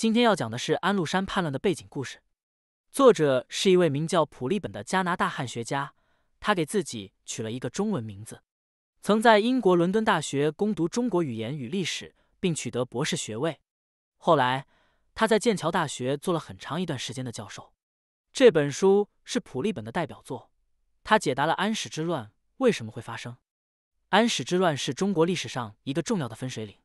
今天要讲的是安禄山叛乱的背景故事。作者是一位名叫普利本的加拿大汉学家，他给自己取了一个中文名字。曾在英国伦敦大学攻读中国语言与历史，并取得博士学位。后来，他在剑桥大学做了很长一段时间的教授。这本书是普利本的代表作，他解答了安史之乱为什么会发生。安史之乱是中国历史上一个重要的分水岭。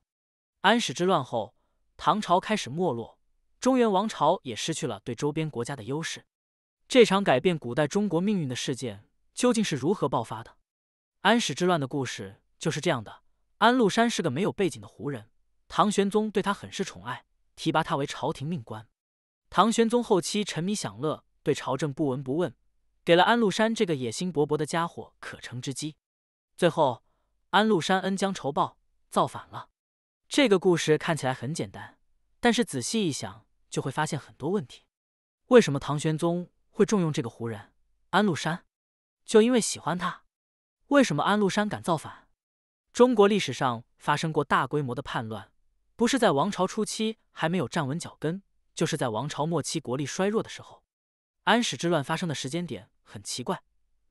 安史之乱后。唐朝开始没落，中原王朝也失去了对周边国家的优势。这场改变古代中国命运的事件究竟是如何爆发的？安史之乱的故事就是这样的。安禄山是个没有背景的胡人，唐玄宗对他很是宠爱，提拔他为朝廷命官。唐玄宗后期沉迷享乐，对朝政不闻不问，给了安禄山这个野心勃勃的家伙可乘之机。最后，安禄山恩将仇报，造反了。这个故事看起来很简单，但是仔细一想就会发现很多问题。为什么唐玄宗会重用这个胡人安禄山？就因为喜欢他？为什么安禄山敢造反？中国历史上发生过大规模的叛乱，不是在王朝初期还没有站稳脚跟，就是在王朝末期国力衰弱的时候。安史之乱发生的时间点很奇怪，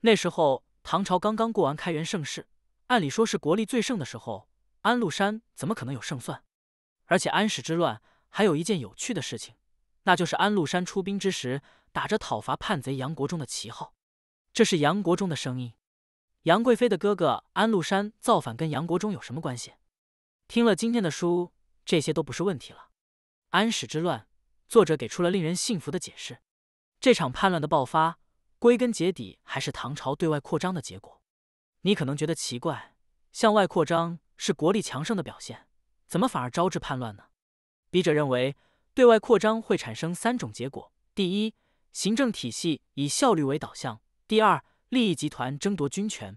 那时候唐朝刚刚过完开元盛世，按理说是国力最盛的时候。安禄山怎么可能有胜算？而且安史之乱还有一件有趣的事情，那就是安禄山出兵之时打着讨伐叛贼杨国忠的旗号。这是杨国忠的声音。杨贵妃的哥哥安禄山造反跟杨国忠有什么关系？听了今天的书，这些都不是问题了。安史之乱，作者给出了令人信服的解释。这场叛乱的爆发，归根结底还是唐朝对外扩张的结果。你可能觉得奇怪，向外扩张。是国力强盛的表现，怎么反而招致叛乱呢？笔者认为，对外扩张会产生三种结果：第一，行政体系以效率为导向；第二，利益集团争夺军权；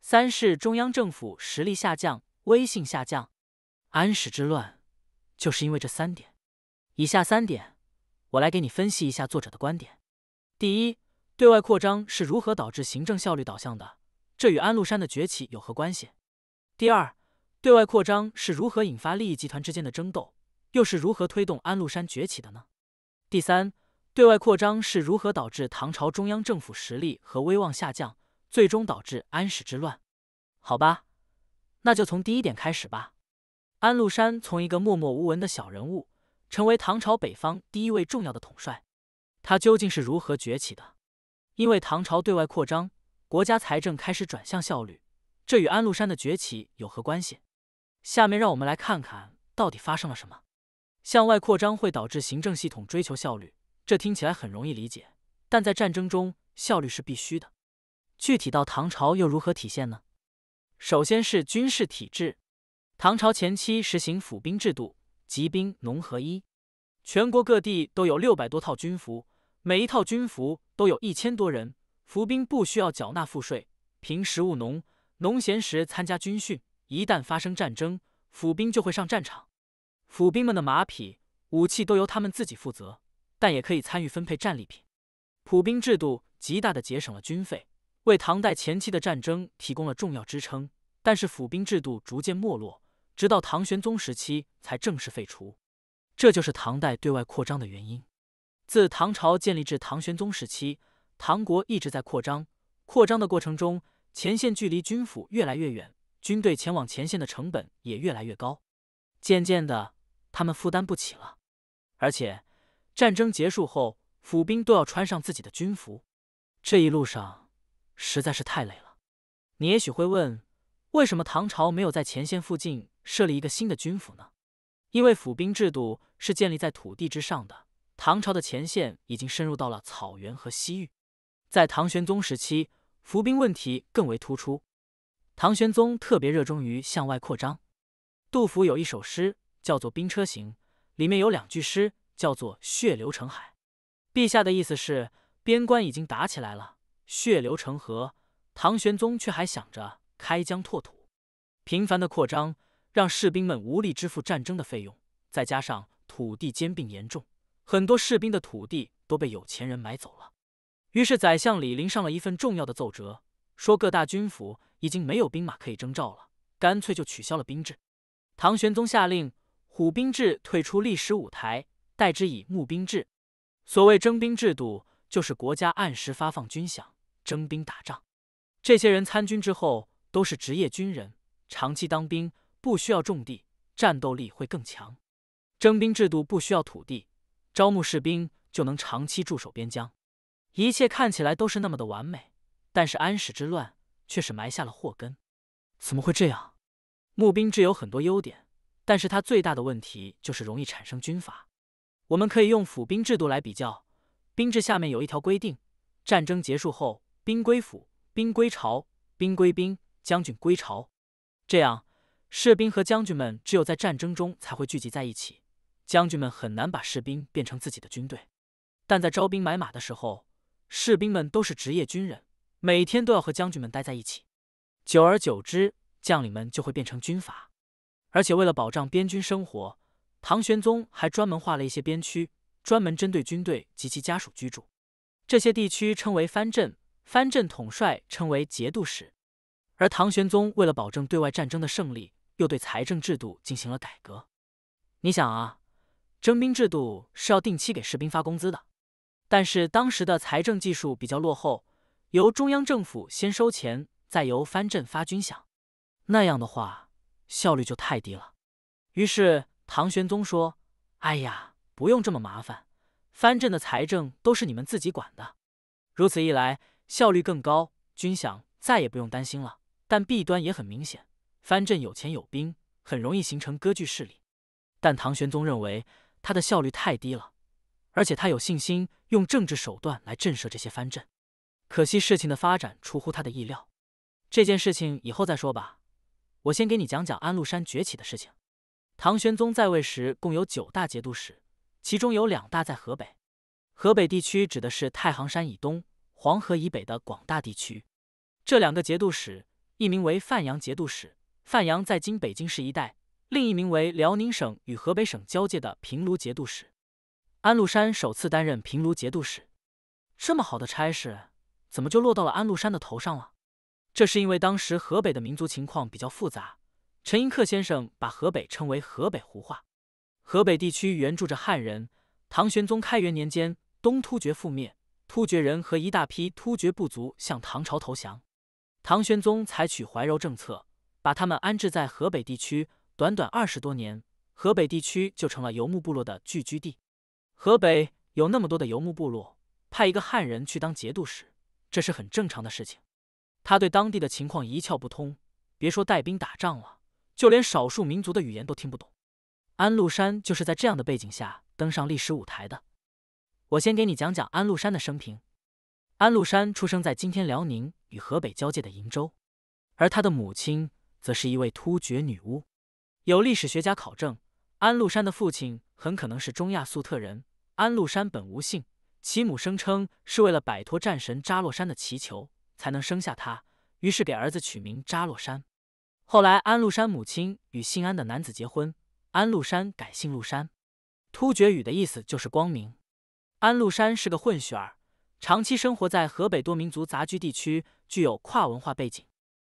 三是中央政府实力下降，威信下降。安史之乱就是因为这三点。以下三点，我来给你分析一下作者的观点：第一，对外扩张是如何导致行政效率导向的？这与安禄山的崛起有何关系？第二。对外扩张是如何引发利益集团之间的争斗，又是如何推动安禄山崛起的呢？第三，对外扩张是如何导致唐朝中央政府实力和威望下降，最终导致安史之乱？好吧，那就从第一点开始吧。安禄山从一个默默无闻的小人物，成为唐朝北方第一位重要的统帅，他究竟是如何崛起的？因为唐朝对外扩张，国家财政开始转向效率，这与安禄山的崛起有何关系？下面让我们来看看到底发生了什么。向外扩张会导致行政系统追求效率，这听起来很容易理解，但在战争中，效率是必须的。具体到唐朝，又如何体现呢？首先是军事体制，唐朝前期实行府兵制度，即兵农合一，全国各地都有六百多套军服，每一套军服都有一千多人。服兵不需要缴纳赋税，凭食务农，农闲时参加军训。一旦发生战争，府兵就会上战场。府兵们的马匹、武器都由他们自己负责，但也可以参与分配战利品。府兵制度极大的节省了军费，为唐代前期的战争提供了重要支撑。但是府兵制度逐渐没落，直到唐玄宗时期才正式废除。这就是唐代对外扩张的原因。自唐朝建立至唐玄宗时期，唐国一直在扩张。扩张的过程中，前线距离军府越来越远。军队前往前线的成本也越来越高，渐渐的，他们负担不起了。而且，战争结束后，府兵都要穿上自己的军服，这一路上实在是太累了。你也许会问，为什么唐朝没有在前线附近设立一个新的军府呢？因为府兵制度是建立在土地之上的，唐朝的前线已经深入到了草原和西域。在唐玄宗时期，伏兵问题更为突出。唐玄宗特别热衷于向外扩张。杜甫有一首诗叫做《兵车行》，里面有两句诗叫做“血流成海”。陛下的意思是边关已经打起来了，血流成河。唐玄宗却还想着开疆拓土，频繁的扩张让士兵们无力支付战争的费用，再加上土地兼并严重，很多士兵的土地都被有钱人买走了。于是宰相李林上了一份重要的奏折，说各大军府。已经没有兵马可以征召了，干脆就取消了兵制。唐玄宗下令，虎兵制退出历史舞台，代之以募兵制。所谓征兵制度，就是国家按时发放军饷，征兵打仗。这些人参军之后都是职业军人，长期当兵不需要种地，战斗力会更强。征兵制度不需要土地，招募士兵就能长期驻守边疆。一切看起来都是那么的完美，但是安史之乱。却是埋下了祸根。怎么会这样？募兵制有很多优点，但是它最大的问题就是容易产生军阀。我们可以用府兵制度来比较。兵制下面有一条规定：战争结束后，兵归府，兵归朝，兵归兵，将军归朝。这样，士兵和将军们只有在战争中才会聚集在一起，将军们很难把士兵变成自己的军队。但在招兵买马的时候，士兵们都是职业军人。每天都要和将军们待在一起，久而久之，将领们就会变成军阀。而且为了保障边军生活，唐玄宗还专门划了一些边区，专门针对军队及其家属居住。这些地区称为藩镇，藩镇统帅称为节度使。而唐玄宗为了保证对外战争的胜利，又对财政制度进行了改革。你想啊，征兵制度是要定期给士兵发工资的，但是当时的财政技术比较落后。由中央政府先收钱，再由藩镇发军饷，那样的话效率就太低了。于是唐玄宗说：“哎呀，不用这么麻烦，藩镇的财政都是你们自己管的，如此一来效率更高，军饷再也不用担心了。”但弊端也很明显，藩镇有钱有兵，很容易形成割据势力。但唐玄宗认为他的效率太低了，而且他有信心用政治手段来震慑这些藩镇。可惜事情的发展出乎他的意料。这件事情以后再说吧。我先给你讲讲安禄山崛起的事情。唐玄宗在位时，共有九大节度使，其中有两大在河北。河北地区指的是太行山以东、黄河以北的广大地区。这两个节度使，一名为范阳节度使，范阳在今北京市一带；另一名为辽宁省与河北省交界的平卢节度使。安禄山首次担任平卢节度使，这么好的差事。怎么就落到了安禄山的头上了？这是因为当时河北的民族情况比较复杂。陈寅恪先生把河北称为“河北胡化，河北地区原住着汉人。唐玄宗开元年间，东突厥覆灭，突厥人和一大批突厥部族向唐朝投降。唐玄宗采取怀柔政策，把他们安置在河北地区。短短二十多年，河北地区就成了游牧部落的聚居地。河北有那么多的游牧部落，派一个汉人去当节度使。这是很正常的事情，他对当地的情况一窍不通，别说带兵打仗了，就连少数民族的语言都听不懂。安禄山就是在这样的背景下登上历史舞台的。我先给你讲讲安禄山的生平。安禄山出生在今天辽宁与河北交界的瀛州，而他的母亲则是一位突厥女巫。有历史学家考证，安禄山的父亲很可能是中亚粟特人。安禄山本无姓。其母声称是为了摆脱战神扎洛山的祈求才能生下他，于是给儿子取名扎洛山。后来，安禄山母亲与姓安的男子结婚，安禄山改姓禄山。突厥语的意思就是光明。安禄山是个混血儿，长期生活在河北多民族杂居地区，具有跨文化背景。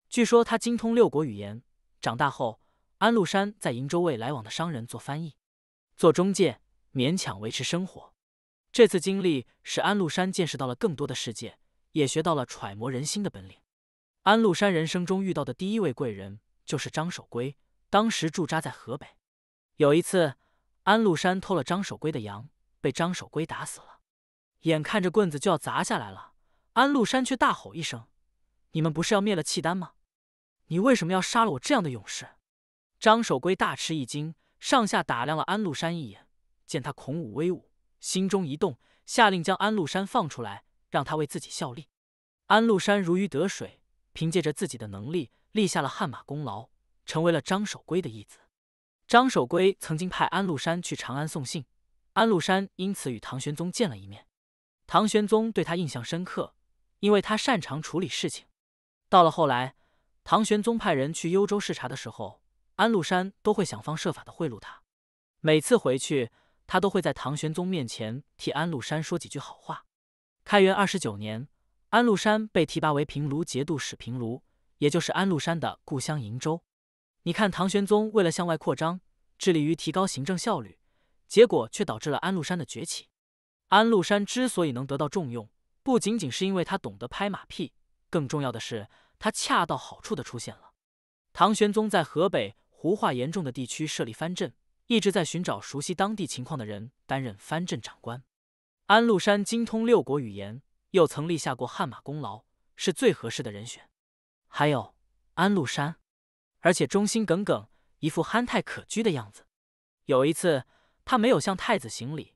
据说他精通六国语言。长大后，安禄山在瀛州为来往的商人做翻译、做中介，勉强维持生活。这次经历使安禄山见识到了更多的世界，也学到了揣摩人心的本领。安禄山人生中遇到的第一位贵人就是张守珪，当时驻扎在河北。有一次，安禄山偷了张守珪的羊，被张守珪打死了。眼看着棍子就要砸下来了，安禄山却大吼一声：“你们不是要灭了契丹吗？你为什么要杀了我这样的勇士？”张守珪大吃一惊，上下打量了安禄山一眼，见他孔武威武。心中一动，下令将安禄山放出来，让他为自己效力。安禄山如鱼得水，凭借着自己的能力立下了汗马功劳，成为了张守圭的义子。张守圭曾经派安禄山去长安送信，安禄山因此与唐玄宗见了一面。唐玄宗对他印象深刻，因为他擅长处理事情。到了后来，唐玄宗派人去幽州视察的时候，安禄山都会想方设法的贿赂他。每次回去。他都会在唐玄宗面前替安禄山说几句好话。开元二十九年，安禄山被提拔为平卢节度使，平卢也就是安禄山的故乡瀛州。你看，唐玄宗为了向外扩张，致力于提高行政效率，结果却导致了安禄山的崛起。安禄山之所以能得到重用，不仅仅是因为他懂得拍马屁，更重要的是他恰到好处的出现了。唐玄宗在河北胡化严重的地区设立藩镇。一直在寻找熟悉当地情况的人担任藩镇长官。安禄山精通六国语言，又曾立下过汗马功劳，是最合适的人选。还有安禄山，而且忠心耿耿，一副憨态可掬的样子。有一次，他没有向太子行礼，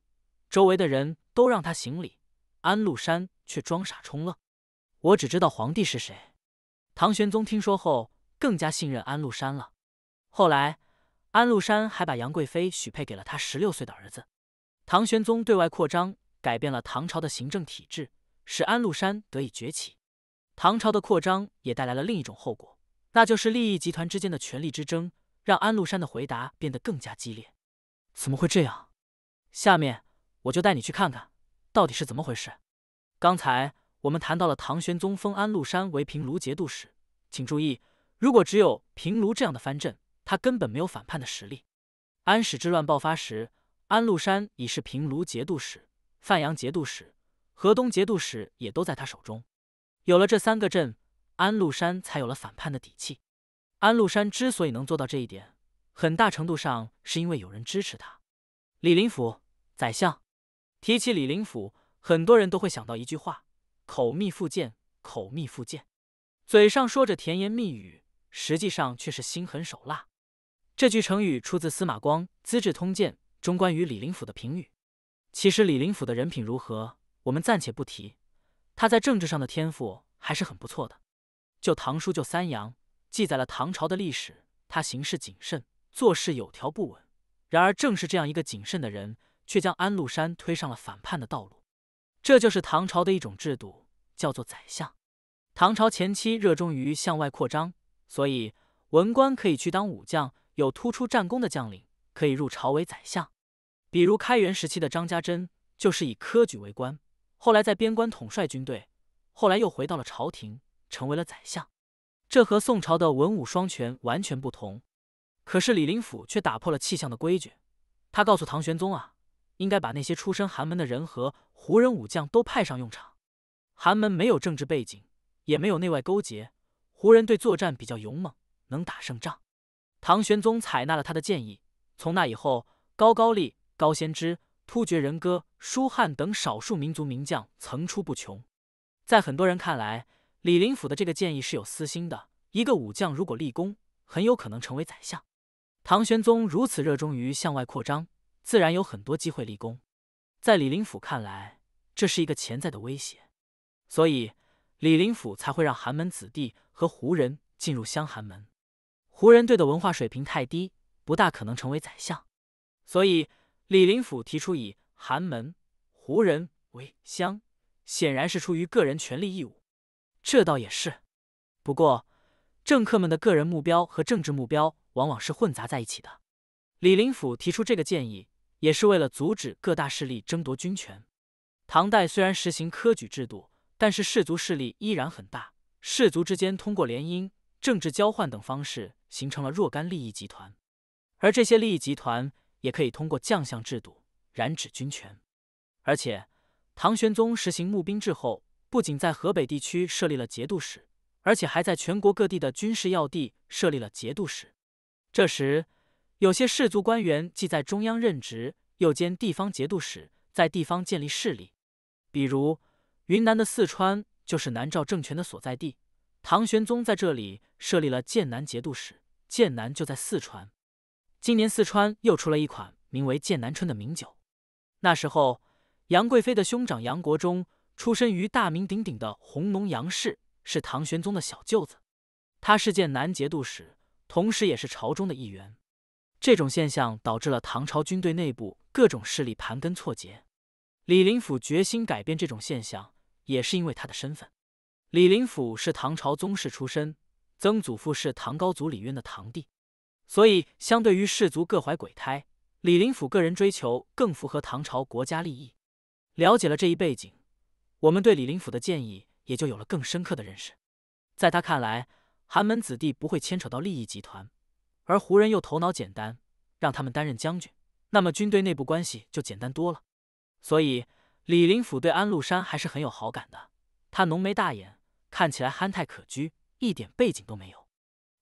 周围的人都让他行礼，安禄山却装傻充愣。我只知道皇帝是谁。唐玄宗听说后，更加信任安禄山了。后来。安禄山还把杨贵妃许配给了他十六岁的儿子。唐玄宗对外扩张，改变了唐朝的行政体制，使安禄山得以崛起。唐朝的扩张也带来了另一种后果，那就是利益集团之间的权力之争，让安禄山的回答变得更加激烈。怎么会这样？下面我就带你去看看，到底是怎么回事。刚才我们谈到了唐玄宗封安禄山为平卢节度使，请注意，如果只有平卢这样的藩镇。他根本没有反叛的实力。安史之乱爆发时，安禄山已是平卢节度使、范阳节度使、河东节度使，也都在他手中。有了这三个镇，安禄山才有了反叛的底气。安禄山之所以能做到这一点，很大程度上是因为有人支持他。李林甫，宰相。提起李林甫，很多人都会想到一句话：“口蜜腹剑，口蜜腹剑。”嘴上说着甜言蜜语，实际上却是心狠手辣。这句成语出自司马光《资治通鉴》中关于李林甫的评语。其实李林甫的人品如何，我们暂且不提，他在政治上的天赋还是很不错的。《旧唐书》《旧三阳记载了唐朝的历史，他行事谨慎，做事有条不紊。然而，正是这样一个谨慎的人，却将安禄山推上了反叛的道路。这就是唐朝的一种制度，叫做宰相。唐朝前期热衷于向外扩张，所以文官可以去当武将。有突出战功的将领可以入朝为宰相，比如开元时期的张家珍就是以科举为官，后来在边关统帅军队，后来又回到了朝廷成为了宰相。这和宋朝的文武双全完全不同。可是李林甫却打破了气象的规矩，他告诉唐玄宗啊，应该把那些出身寒门的人和胡人武将都派上用场。寒门没有政治背景，也没有内外勾结，胡人对作战比较勇猛，能打胜仗。唐玄宗采纳了他的建议。从那以后，高高丽、高仙芝、突厥、人哥、舒翰等少数民族名将层出不穷。在很多人看来，李林甫的这个建议是有私心的。一个武将如果立功，很有可能成为宰相。唐玄宗如此热衷于向外扩张，自然有很多机会立功。在李林甫看来，这是一个潜在的威胁，所以李林甫才会让寒门子弟和胡人进入相寒门。胡人队的文化水平太低，不大可能成为宰相，所以李林甫提出以寒门胡人为乡，显然是出于个人权利义务。这倒也是，不过政客们的个人目标和政治目标往往是混杂在一起的。李林甫提出这个建议，也是为了阻止各大势力争夺军权。唐代虽然实行科举制度，但是士族势力依然很大，士族之间通过联姻、政治交换等方式。形成了若干利益集团，而这些利益集团也可以通过将相制度染指军权。而且，唐玄宗实行募兵制后，不仅在河北地区设立了节度使，而且还在全国各地的军事要地设立了节度使。这时，有些士族官员既在中央任职，又兼地方节度使，在地方建立势力。比如，云南的四川就是南诏政权的所在地，唐玄宗在这里设立了剑南节度使。剑南就在四川，今年四川又出了一款名为“剑南春”的名酒。那时候，杨贵妃的兄长杨国忠出身于大名鼎鼎的弘农杨氏，是唐玄宗的小舅子。他是剑南节度使，同时也是朝中的一员。这种现象导致了唐朝军队内部各种势力盘根错节。李林甫决心改变这种现象，也是因为他的身份。李林甫是唐朝宗室出身。曾祖父是唐高祖李渊的堂弟，所以相对于士族各怀鬼胎，李林甫个人追求更符合唐朝国家利益。了解了这一背景，我们对李林甫的建议也就有了更深刻的认识。在他看来，寒门子弟不会牵扯到利益集团，而胡人又头脑简单，让他们担任将军，那么军队内部关系就简单多了。所以，李林甫对安禄山还是很有好感的。他浓眉大眼，看起来憨态可掬。一点背景都没有，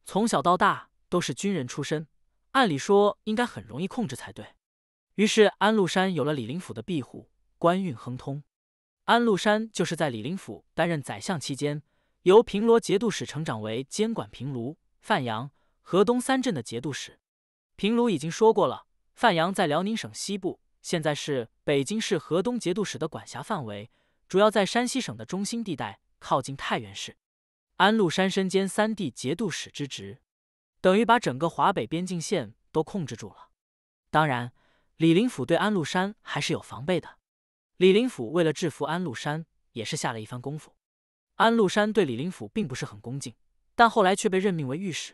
从小到大都是军人出身，按理说应该很容易控制才对。于是安禄山有了李林甫的庇护，官运亨通。安禄山就是在李林甫担任宰相期间，由平罗节度使成长为监管平卢、范阳、河东三镇的节度使。平卢已经说过了，范阳在辽宁省西部，现在是北京市河东节度使的管辖范围，主要在山西省的中心地带，靠近太原市。安禄山身兼三地节度使之职，等于把整个华北边境线都控制住了。当然，李林甫对安禄山还是有防备的。李林甫为了制服安禄山，也是下了一番功夫。安禄山对李林甫并不是很恭敬，但后来却被任命为御史。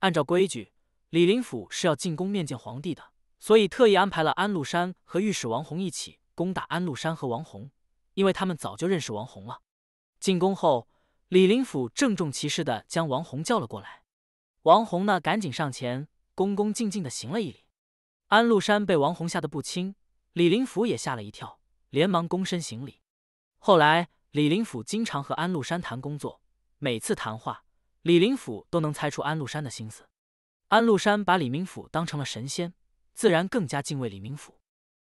按照规矩，李林甫是要进宫面见皇帝的，所以特意安排了安禄山和御史王弘一起攻打安禄山和王弘，因为他们早就认识王弘了。进宫后。李林甫郑重其事的将王红叫了过来，王红呢赶紧上前，恭恭敬敬的行了一礼。安禄山被王红吓得不轻，李林甫也吓了一跳，连忙躬身行礼。后来，李林甫经常和安禄山谈工作，每次谈话，李林甫都能猜出安禄山的心思。安禄山把李林甫当成了神仙，自然更加敬畏李林甫。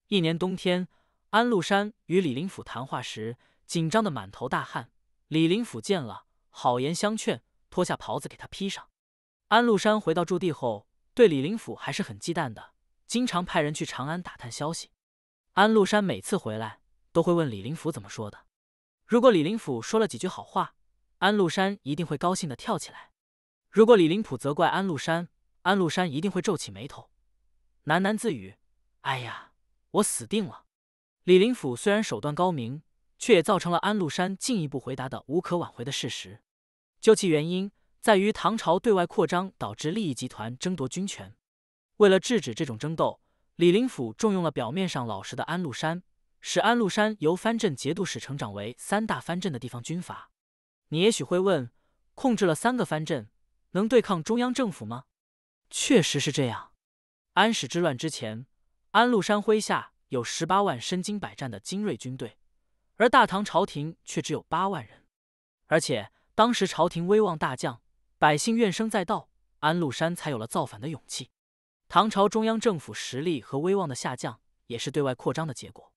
一年冬天，安禄山与李林甫谈话时，紧张的满头大汗。李林甫见了，好言相劝，脱下袍子给他披上。安禄山回到驻地后，对李林甫还是很忌惮的，经常派人去长安打探消息。安禄山每次回来，都会问李林甫怎么说的。如果李林甫说了几句好话，安禄山一定会高兴的跳起来；如果李林甫责怪安禄山，安禄山一定会皱起眉头，喃喃自语：“哎呀，我死定了。”李林甫虽然手段高明。却也造成了安禄山进一步回答的无可挽回的事实。究其原因，在于唐朝对外扩张导致利益集团争夺军权。为了制止这种争斗，李林甫重用了表面上老实的安禄山，使安禄山由藩镇节度使成长为三大藩镇的地方军阀。你也许会问：控制了三个藩镇，能对抗中央政府吗？确实是这样。安史之乱之前，安禄山麾下有十八万身经百战的精锐军队。而大唐朝廷却只有八万人，而且当时朝廷威望大降，百姓怨声载道，安禄山才有了造反的勇气。唐朝中央政府实力和威望的下降，也是对外扩张的结果。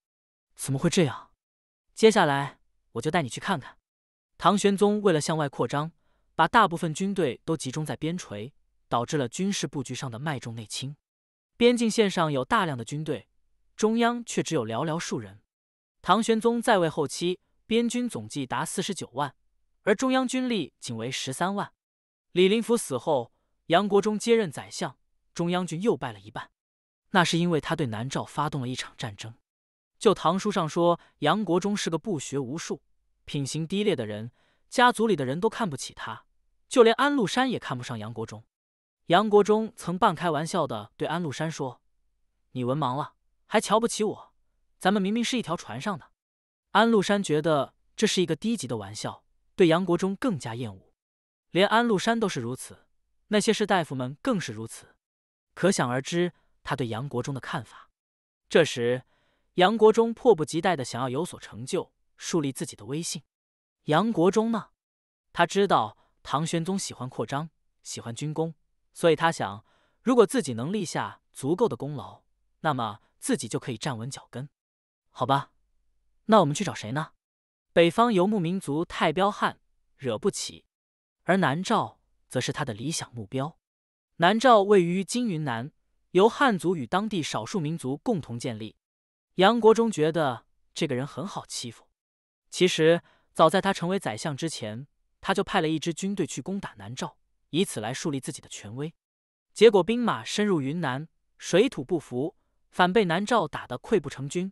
怎么会这样？接下来我就带你去看看。唐玄宗为了向外扩张，把大部分军队都集中在边陲，导致了军事布局上的“脉重内轻”。边境线上有大量的军队，中央却只有寥寥数人。唐玄宗在位后期，边军总计达四十九万，而中央军力仅为十三万。李林甫死后，杨国忠接任宰相，中央军又败了一半。那是因为他对南诏发动了一场战争。就《唐书》上说，杨国忠是个不学无术、品行低劣的人，家族里的人都看不起他，就连安禄山也看不上杨国忠。杨国忠曾半开玩笑的对安禄山说：“你文盲了，还瞧不起我？”咱们明明是一条船上的，安禄山觉得这是一个低级的玩笑，对杨国忠更加厌恶。连安禄山都是如此，那些士大夫们更是如此，可想而知他对杨国忠的看法。这时，杨国忠迫不及待的想要有所成就，树立自己的威信。杨国忠呢，他知道唐玄宗喜欢扩张，喜欢军功，所以他想，如果自己能立下足够的功劳，那么自己就可以站稳脚跟。好吧，那我们去找谁呢？北方游牧民族太彪悍，惹不起，而南诏则是他的理想目标。南诏位于今云南，由汉族与当地少数民族共同建立。杨国忠觉得这个人很好欺负。其实早在他成为宰相之前，他就派了一支军队去攻打南诏，以此来树立自己的权威。结果兵马深入云南，水土不服，反被南诏打得溃不成军。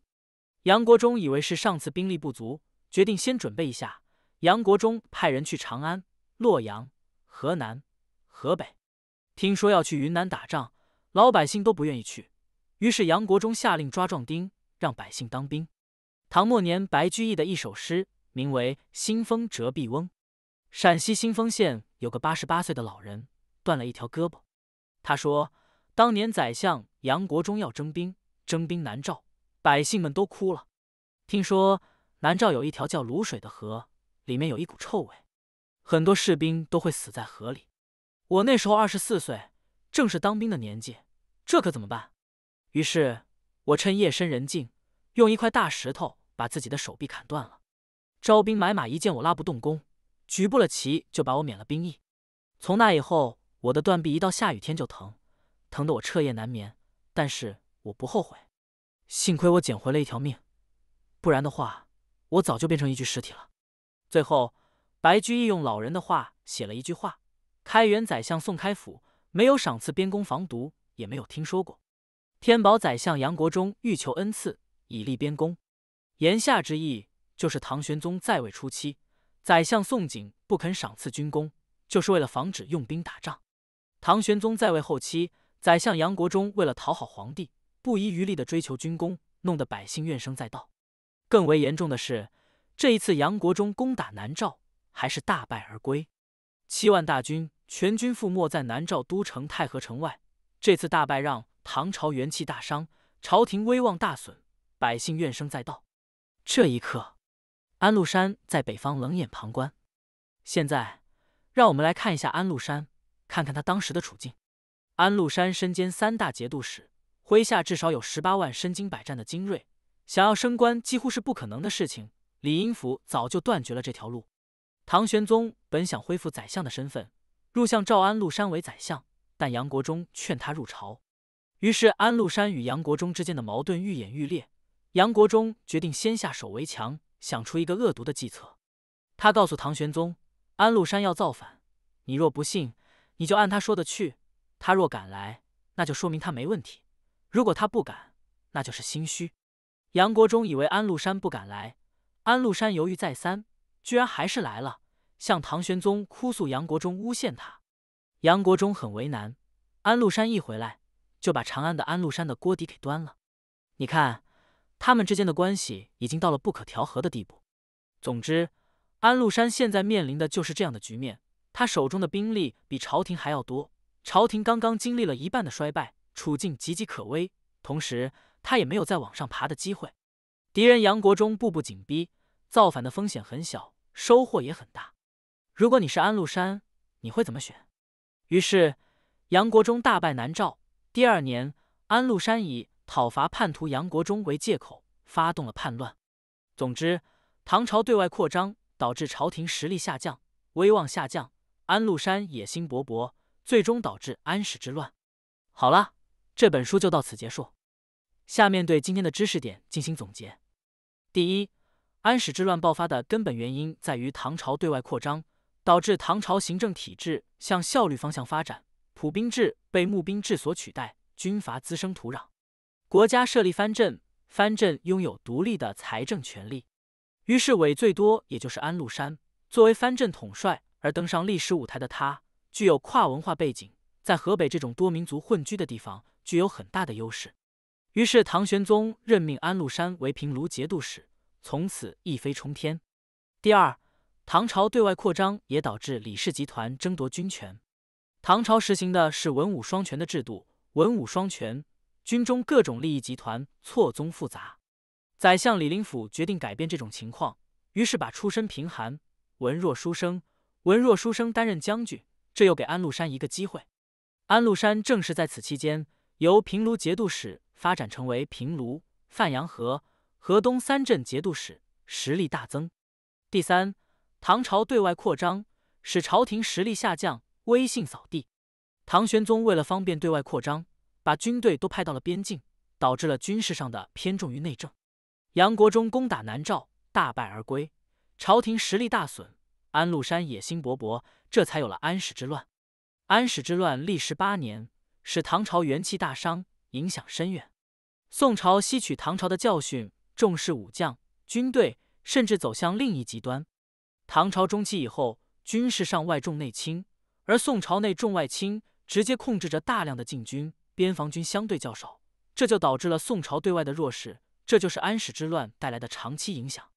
杨国忠以为是上次兵力不足，决定先准备一下。杨国忠派人去长安、洛阳、河南、河北，听说要去云南打仗，老百姓都不愿意去。于是杨国忠下令抓壮丁，让百姓当兵。唐末年，白居易的一首诗名为《新丰折臂翁》。陕西新丰县有个八十八岁的老人，断了一条胳膊。他说，当年宰相杨国忠要征兵，征兵难召。百姓们都哭了。听说南诏有一条叫卤水的河，里面有一股臭味，很多士兵都会死在河里。我那时候二十四岁，正是当兵的年纪，这可怎么办？于是，我趁夜深人静，用一块大石头把自己的手臂砍断了。招兵买马一见我拉不动弓，举不了旗，就把我免了兵役。从那以后，我的断臂一到下雨天就疼，疼得我彻夜难眠。但是，我不后悔。幸亏我捡回了一条命，不然的话，我早就变成一具尸体了。最后，白居易用老人的话写了一句话：“开元宰相宋开府没有赏赐边公防毒，也没有听说过。天宝宰相杨国忠欲求恩赐以立边公。”言下之意就是，唐玄宗在位初期，宰相宋璟不肯赏赐军功，就是为了防止用兵打仗；唐玄宗在位后期，宰相杨国忠为了讨好皇帝。不遗余力地追求军功，弄得百姓怨声载道。更为严重的是，这一次杨国忠攻打南诏还是大败而归，七万大军全军覆没在南诏都城太和城外。这次大败让唐朝元气大伤，朝廷威望大损，百姓怨声载道。这一刻，安禄山在北方冷眼旁观。现在，让我们来看一下安禄山，看看他当时的处境。安禄山身兼三大节度使。麾下至少有十八万身经百战的精锐，想要升官几乎是不可能的事情。李英甫早就断绝了这条路。唐玄宗本想恢复宰相的身份，入相赵安禄山为宰相，但杨国忠劝他入朝，于是安禄山与杨国忠之间的矛盾愈演愈烈。杨国忠决定先下手为强，想出一个恶毒的计策。他告诉唐玄宗，安禄山要造反，你若不信，你就按他说的去，他若敢来，那就说明他没问题。如果他不敢，那就是心虚。杨国忠以为安禄山不敢来，安禄山犹豫再三，居然还是来了，向唐玄宗哭诉杨国忠诬陷他。杨国忠很为难。安禄山一回来，就把长安的安禄山的锅底给端了。你看，他们之间的关系已经到了不可调和的地步。总之，安禄山现在面临的就是这样的局面。他手中的兵力比朝廷还要多，朝廷刚刚经历了一半的衰败。处境岌岌可危，同时他也没有再往上爬的机会。敌人杨国忠步步紧逼，造反的风险很小，收获也很大。如果你是安禄山，你会怎么选？于是杨国忠大败南诏。第二年，安禄山以讨伐叛徒杨国忠为借口，发动了叛乱。总之，唐朝对外扩张导致朝廷实力下降、威望下降。安禄山野心勃勃，最终导致安史之乱。好了。这本书就到此结束。下面对今天的知识点进行总结：第一，安史之乱爆发的根本原因在于唐朝对外扩张，导致唐朝行政体制向效率方向发展，普兵制被募兵制所取代，军阀滋生土壤。国家设立藩镇，藩镇拥有独立的财政权利，于是，韦最多也就是安禄山作为藩镇统帅而登上历史舞台的他，具有跨文化背景，在河北这种多民族混居的地方。具有很大的优势，于是唐玄宗任命安禄山为平卢节度使，从此一飞冲天。第二，唐朝对外扩张也导致李氏集团争夺军权。唐朝实行的是文武双全的制度，文武双全，军中各种利益集团错综复杂。宰相李林甫决定改变这种情况，于是把出身贫寒、文弱书生、文弱书生担任将军，这又给安禄山一个机会。安禄山正是在此期间。由平卢节度使发展成为平卢、范阳和河东三镇节度使，实力大增。第三，唐朝对外扩张，使朝廷实力下降，威信扫地。唐玄宗为了方便对外扩张，把军队都派到了边境，导致了军事上的偏重于内政。杨国忠攻打南诏，大败而归，朝廷实力大损。安禄山野心勃勃，这才有了安史之乱。安史之乱历时八年。使唐朝元气大伤，影响深远。宋朝吸取唐朝的教训，重视武将、军队，甚至走向另一极端。唐朝中期以后，军事上外重内轻，而宋朝内重外轻，直接控制着大量的禁军，边防军相对较少，这就导致了宋朝对外的弱势。这就是安史之乱带来的长期影响。